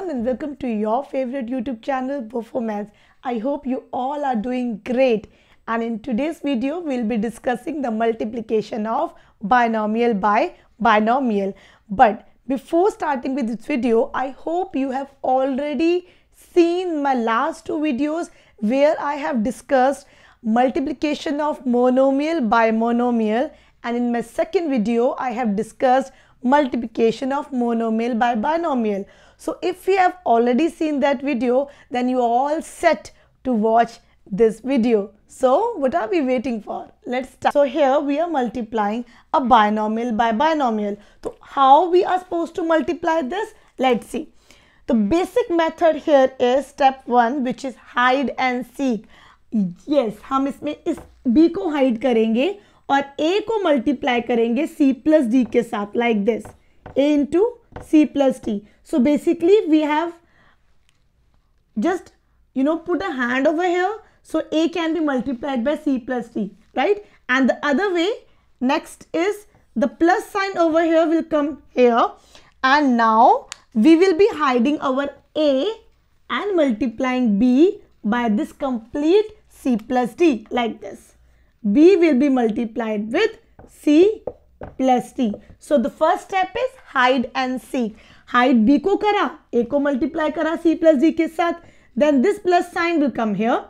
everyone and welcome to your favorite YouTube channel Performance. I hope you all are doing great and in today's video we'll be discussing the multiplication of binomial by binomial. But before starting with this video I hope you have already seen my last two videos where I have discussed multiplication of monomial by monomial and in my second video I have discussed multiplication of monomial by binomial. So if you have already seen that video, then you are all set to watch this video. So what are we waiting for? Let's start. So here we are multiplying a binomial by binomial. So how we are supposed to multiply this? Let's see. The basic method here is step one which is hide and seek. Yes, हम इसमें इस b को hide करेंगे और a को multiply करेंगे c plus d के साथ like this. a into c plus t. So basically we have just you know put a hand over here. So a can be multiplied by c plus t right and the other way next is the plus sign over here will come here and now we will be hiding our a and multiplying b by this complete c plus T like this. b will be multiplied with c plus T so the first step is hide and seek hide B को करा ए को multiply करा सी plus D के साथ then this plus sign will come here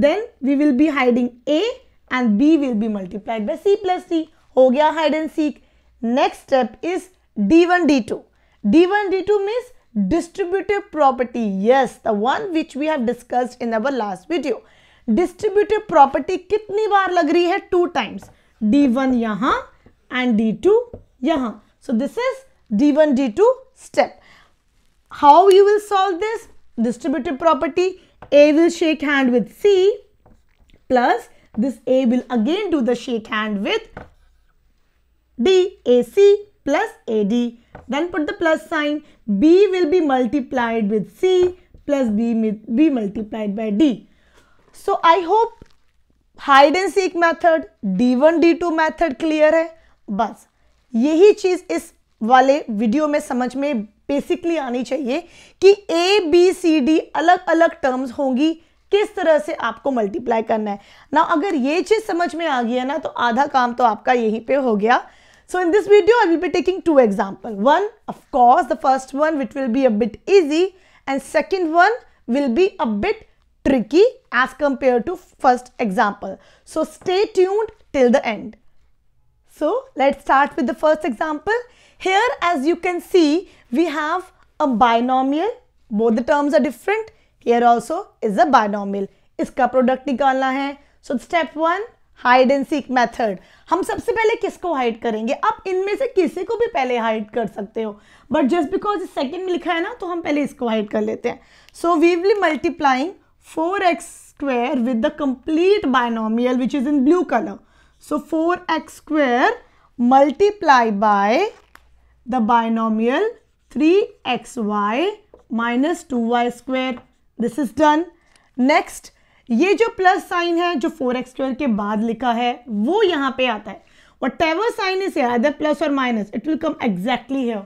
then we will be hiding A and B will be multiplied by C plus D हो गया hide and seek next step is D one D two D one D two means distributive property yes the one which we have discussed in our last video distributive property कितनी बार लग रही है two times D one यहां and D to यहाँ so this is D one D two step how you will solve this distributive property A will shake hand with C plus this A will again do the shake hand with D AC plus AD then put the plus sign B will be multiplied with C plus B be multiplied by D so I hope hide and seek method D1 D2 method clear hai बस यही चीज इस वाले video में समझ में basically आनी चाहिए कि ए बी सी डी अलग अलग टर्म्स होंगी किस तरह से आपको मल्टीप्लाई करना है ना अगर ये चीज समझ में आ गई है ना तो आधा काम तो आपका यहीं पे हो गया so in this video I will be taking two example one of course the first one which will be a bit easy and second one will be a bit tricky as compare to first example so stay tuned till the end So let's start with the first example. Here as you can see we have a binomial. Both the terms are different. Here also is a binomial. इसका product निकालना है so step one hide and seek method हम सबसे पहले किसको hide करेंगे आप इनमें से किसी को भी पहले हाइड कर सकते हो बट जस्ट बिकॉज सेकेंड में लिखा है ना तो हम पहले इसको हाइड कर लेते हैं so we will multiplying four X square with the complete binomial which is in blue colour So 4x square multiplied by the binomial 3xy minus 2y square. This is done. Next, ये जो plus sign है जो 4x square के बाद लिखा है वो यहां पे आता है whatever sign is either plus or minus it will come exactly here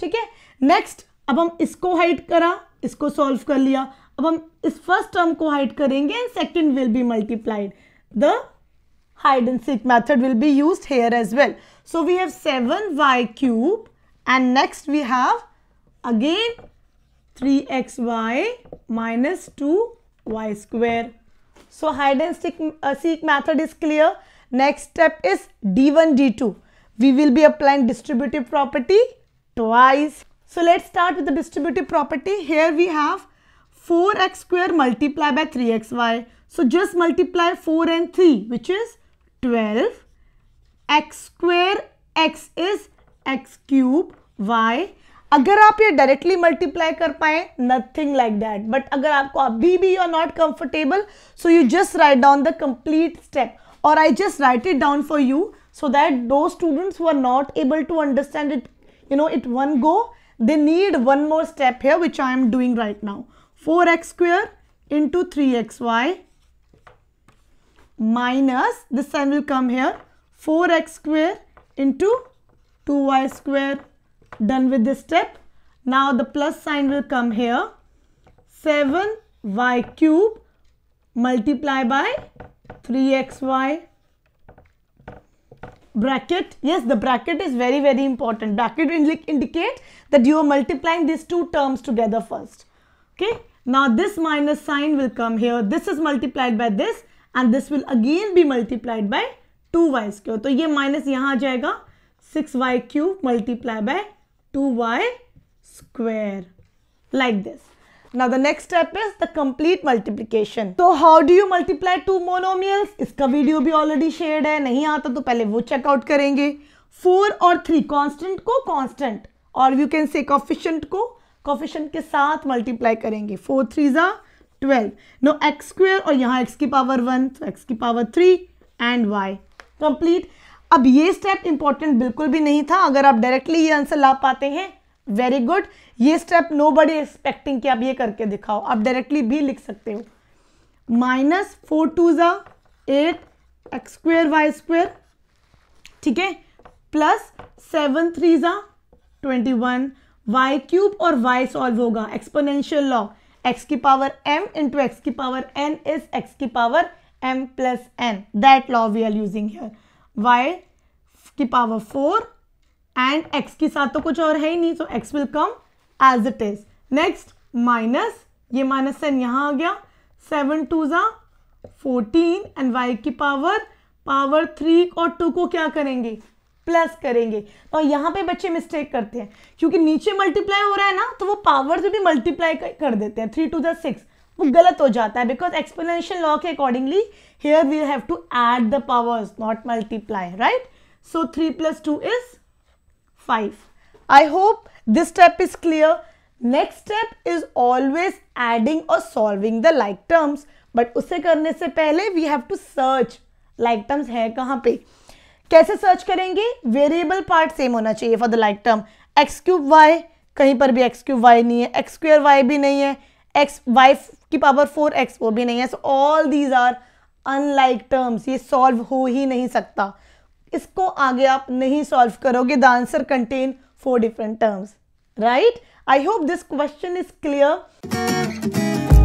ठीक है नेक्स्ट अब हम इसको हाइट करा इसको सॉल्व कर लिया अब हम इस फर्स्ट टर्म को हाइड करेंगे and second will be multiplied the hide and seek method will be used here as well. So we have 7y cube and next we have again 3xy minus 2y square. So hide and seek, uh, seek method is clear. Next step is d1, d2. We will be applying distributive property twice. So let's start with the distributive property. Here we have 4x square multiplied by 3xy. So just multiply 4 and 3 which is 12 X square X is X cube Y अगर आप ये directly multiply कर पाए nothing like that but अगर आपको अभी भी you are not comfortable so you just write down the complete step और I just write it down for you so that those students who not able to understand it you know it one go they need one more step है which I am doing right now four X square into three X Y minus this sign will come here 4x square into 2y square done with this step now the plus sign will come here 7y cube multiply by 3xy bracket yes the bracket is very very important bracket indicate that you are multiplying these two terms together first okay now this minus sign will come here this is multiplied by this and this will again be multiplied by two Y square तो ये minus यहां आ जाएगा six Y cube multiply by two Y square like this Now the next step is the complete multiplication. So तो how do you multiply two monomials? इसका video भी already share है नहीं आता तो पहले वो चेकआउट करेंगे फोर और थ्री कॉन्स्टेंट को कॉन्स्टेंट और यू कैन से कॉफिशेंट को कॉफिशेंट के साथ मल्टीप्लाई करेंगे फोर थ्री ज़ा ट्वेल्व नो एक्स स्क्वेयर और यहाँ एक्स की पावर वन तो एक्स की power three and Y complete अब ये स्टेप इंपॉर्टेंट बिल्कुल भी नहीं था अगर आप डायरेक्टली ये आंसर ला पाते हैं वेरी गुड ये स्टेप नो बडी एक्सपेक्टिंग कि आप ये करके दिखाओ आप डायरेक्टली भी लिख सकते हो माइनस फोर टू ज़ा eight X square Y square ठीक है प्लस सेवन थ्री ज़ा ट्वेंटी वन वाई क्यूब और वाई सॉल्व होगा एक्सपोनेंशियल लॉ एक्स की पावर एम इंटू एक्स की पावर एन इज एक्स की power M plus N that law we are using here Y की power four and X के साथ तो कुछ और है ही नहीं so X will come as it is next minus ये माइनस एन यहाँ आ गया सेवन टू ज़ा फोर्टीन एंड वाई की पावर पावर थ्री और टू को क्या करेंगे प्लस करेंगे और तो यहाँ पे बच्चे मिस्टेक करते हैं क्योंकि नीचे मल्टीप्लाई हो रहा है ना तो वो पावर से भी मल्टीप्लाई कर देते हैं थ्री टू द सिक्स वो गलत हो जाता है बिकॉज एक्सप्लेनेशन लॉ के accordingly here we'll have to add the powers not multiply right so three plus two is five I hope this step is clear next step is always adding और solving the like terms but उसे करने से पहले we have to search like terms है कहाँ पे कैसे search करेंगे वेरिएबल पार्ट सेम होना चाहिए for the like term X cube Y कहीं पर भी एक्स क्यूब वाई नहीं है एक्स स्क्र वाई भी नहीं है एक्स वाई की पावर फोर एक्स वो भी नहीं है so all these are unlike terms ये सॉल्व हो ही नहीं सकता इसको आगे आप नहीं सॉल्व करोगे the answer contain four different terms right I hope this question is clear